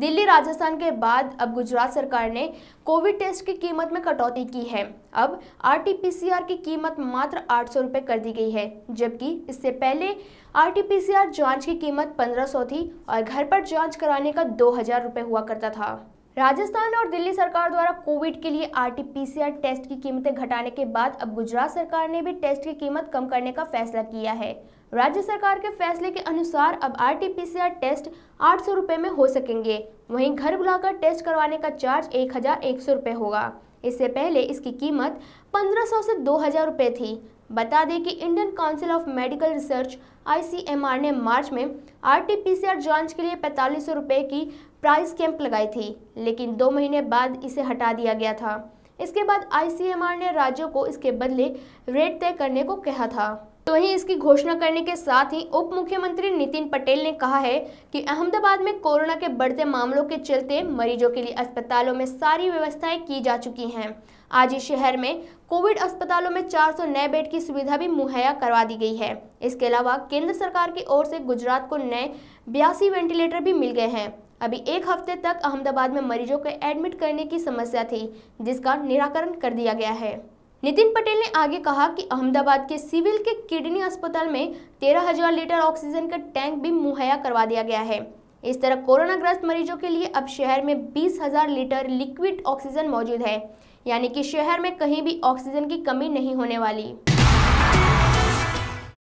दिल्ली राजस्थान के बाद अब गुजरात सरकार ने कोविड टेस्ट की कीमत में कटौती की है अब आरटीपीसीआर की कीमत मात्र आठ सौ कर दी गई है जबकि इससे पहले आरटीपीसीआर जांच की कीमत पंद्रह सौ थी और घर पर जांच कराने का दो हजार रुपये हुआ करता था राजस्थान और दिल्ली सरकार द्वारा कोविड के लिए आरटीपीसीआर टेस्ट की कीमतें घटाने के बाद अब गुजरात सरकार ने भी टेस्ट की कीमत कम करने का फैसला किया है राज्य सरकार के फैसले के अनुसार अब आरटीपीसीआर टेस्ट आठ सौ में हो सकेंगे वहीं घर बुलाकर टेस्ट करवाने का चार्ज एक हजार होगा इससे पहले इसकी कीमत 1500 से 2000 रुपए थी बता दें कि Indian council of medical research ICMR ने मार्च में आरटीपीसीआर जांच के लिए पैंतालीस सौ रुपये की प्राइस कैंप लगाई थी लेकिन दो महीने बाद इसे हटा दिया गया था इसके बाद आईसीएमआर ने राज्यों को इसके बदले रेट तय करने को कहा था तो वहीं इसकी घोषणा करने के साथ ही उप मुख्यमंत्री नितिन पटेल ने कहा है कि अहमदाबाद में कोरोना के बढ़ते मामलों के चलते मरीजों के लिए अस्पतालों में सारी व्यवस्थाएं की जा चुकी हैं आज ही शहर में कोविड अस्पतालों में 400 नए बेड की सुविधा भी मुहैया करवा दी गई है इसके अलावा केंद्र सरकार की ओर से गुजरात को नए बयासी वेंटिलेटर भी मिल गए हैं अभी एक हफ्ते तक अहमदाबाद में मरीजों को एडमिट करने की समस्या थी जिसका निराकरण कर दिया गया है नितिन पटेल ने आगे कहा कि अहमदाबाद के सिविल के किडनी अस्पताल में तेरह हजार लीटर ऑक्सीजन का टैंक भी मुहैया करवा दिया गया है इस तरह कोरोना ग्रस्त मरीजों के लिए अब शहर में बीस हजार लीटर लिक्विड ऑक्सीजन मौजूद है यानी कि शहर में कहीं भी ऑक्सीजन की कमी नहीं होने वाली